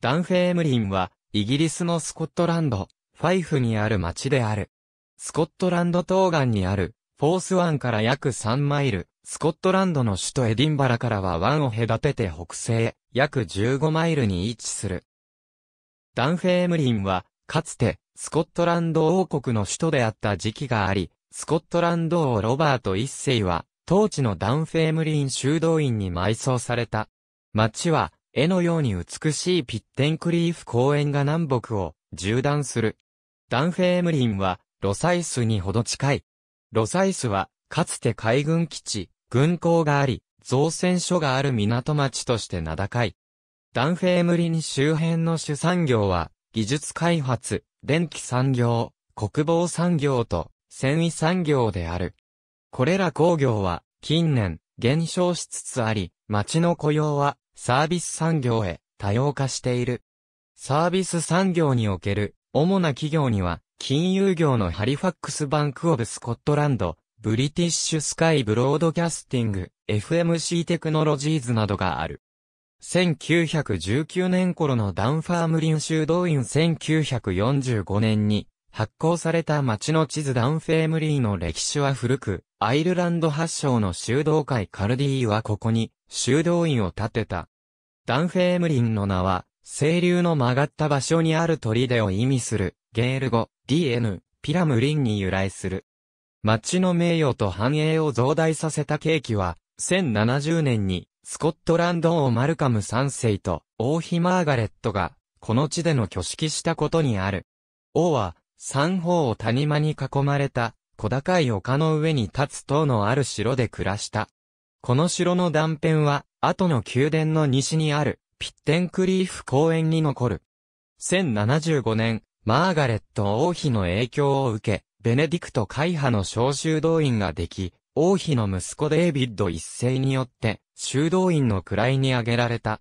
ダンフェームリンは、イギリスのスコットランド、ファイフにある町である。スコットランド東岸にある、フォース湾から約3マイル、スコットランドの首都エディンバラからは湾を隔てて北西、約15マイルに位置する。ダンフェームリンは、かつて、スコットランド王国の首都であった時期があり、スコットランド王ロバート一世は、当地のダンフェームリン修道院に埋葬された。町は、絵のように美しいピッテンクリーフ公園が南北を縦断する。ダンフェームリンはロサイスにほど近い。ロサイスはかつて海軍基地、軍港があり、造船所がある港町として名高い。ダンフェームリン周辺の主産業は技術開発、電気産業、国防産業と繊維産業である。これら工業は近年減少しつつあり、町の雇用はサービス産業へ多様化している。サービス産業における主な企業には、金融業のハリファックスバンクオブスコットランド、ブリティッシュスカイブロードキャスティング、FMC テクノロジーズなどがある。1919年頃のダンファームリン修道院1945年に発行された町の地図ダンフェームリーの歴史は古く、アイルランド発祥の修道会カルディーはここに修道院を建てた。ダンフェームリンの名は、清流の曲がった場所にある砦を意味する、ゲール語、DN、ピラムリンに由来する。町の名誉と繁栄を増大させたケーキは、1070年に、スコットランド王マルカム3世と王妃マーガレットが、この地での挙式したことにある。王は、三方を谷間に囲まれた、小高い丘の上に立つ塔のある城で暮らした。この城の断片は、後の宮殿の西にある、ピッテンクリーフ公園に残る。1075年、マーガレット王妃の影響を受け、ベネディクト会派の小修道院ができ、王妃の息子デイビッド一世によって、修道院の位に挙げられた。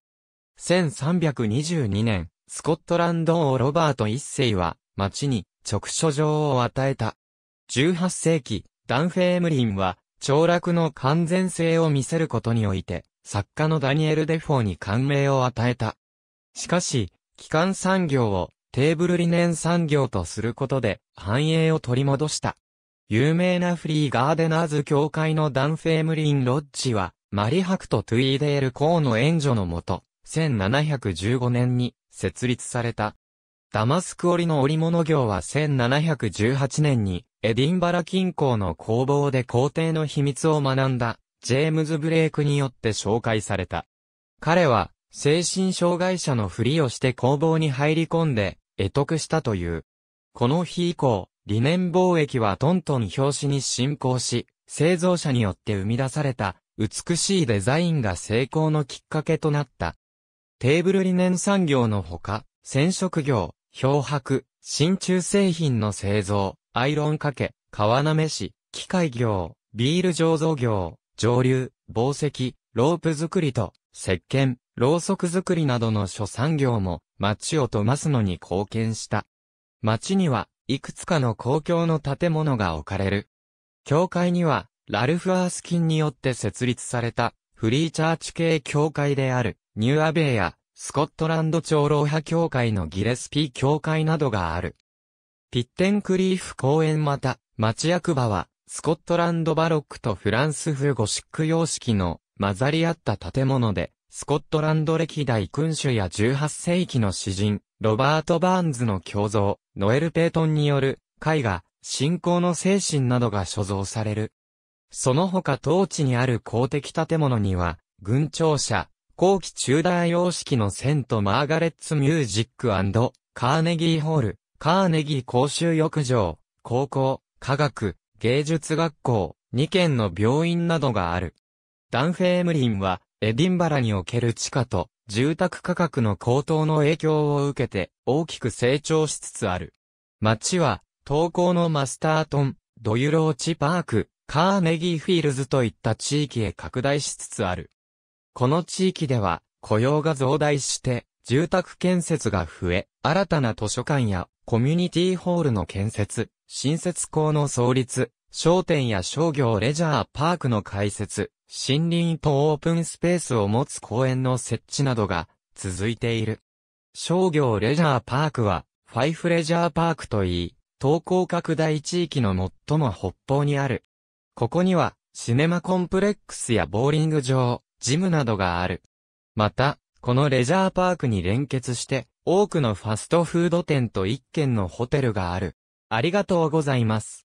1322年、スコットランド王ロバート一世は、町に直書状を与えた。18世紀、ダンフェームリンは、長楽の完全性を見せることにおいて、作家のダニエル・デフォーに感銘を与えた。しかし、基幹産業をテーブル理念産業とすることで繁栄を取り戻した。有名なフリーガーデナーズ協会のダンフェームリン・ロッジは、マリハクト・トゥイーデール・コーの援助のもと、1715年に設立された。ダマスク織の織物業は1718年にエディンバラ近郊の工房で皇帝の秘密を学んだ、ジェームズ・ブレイクによって紹介された。彼は、精神障害者のふりをして工房に入り込んで、得得したという。この日以降、理念貿易はトントン表紙に進行し、製造者によって生み出された、美しいデザインが成功のきっかけとなった。テーブル理念産業のほか、染色業、漂白、真鍮製品の製造、アイロンかけ、川なめ市、機械業、ビール醸造業、上流、宝石、ロープ作りと、石鹸、ろうそく作りなどの諸産業も、町を飛ますのに貢献した。町には、いくつかの公共の建物が置かれる。教会には、ラルフ・アースキンによって設立された、フリーチャーチ系教会である、ニューアベイや、スコットランド長老派教会のギレスピー教会などがある。ピッテンクリーフ公園また、町役場は、スコットランドバロックとフランス風ゴシック様式の混ざり合った建物で、スコットランド歴代君主や18世紀の詩人、ロバート・バーンズの胸像、ノエル・ペイトンによる絵画、信仰の精神などが所蔵される。その他当地にある公的建物には、軍庁舎、後期チューダー様式のセント・マーガレッツ・ミュージックカーネギーホール、カーネギー公衆浴場、高校、科学、芸術学校、2軒の病院などがある。ダンフェームリンは、エディンバラにおける地価と、住宅価格の高騰の影響を受けて、大きく成長しつつある。町は、東高のマスタートン、ドユローチパーク、カーネギーフィールズといった地域へ拡大しつつある。この地域では、雇用が増大して、住宅建設が増え、新たな図書館やコミュニティホールの建設、新設校の創立、商店や商業レジャーパークの開設、森林とオープンスペースを持つ公園の設置などが続いている。商業レジャーパークは、ファイフレジャーパークといい、東高拡大地域の最も北方にある。ここには、シネマコンプレックスやボーリング場、ジムなどがある。また、このレジャーパークに連結して、多くのファストフード店と一軒のホテルがある。ありがとうございます。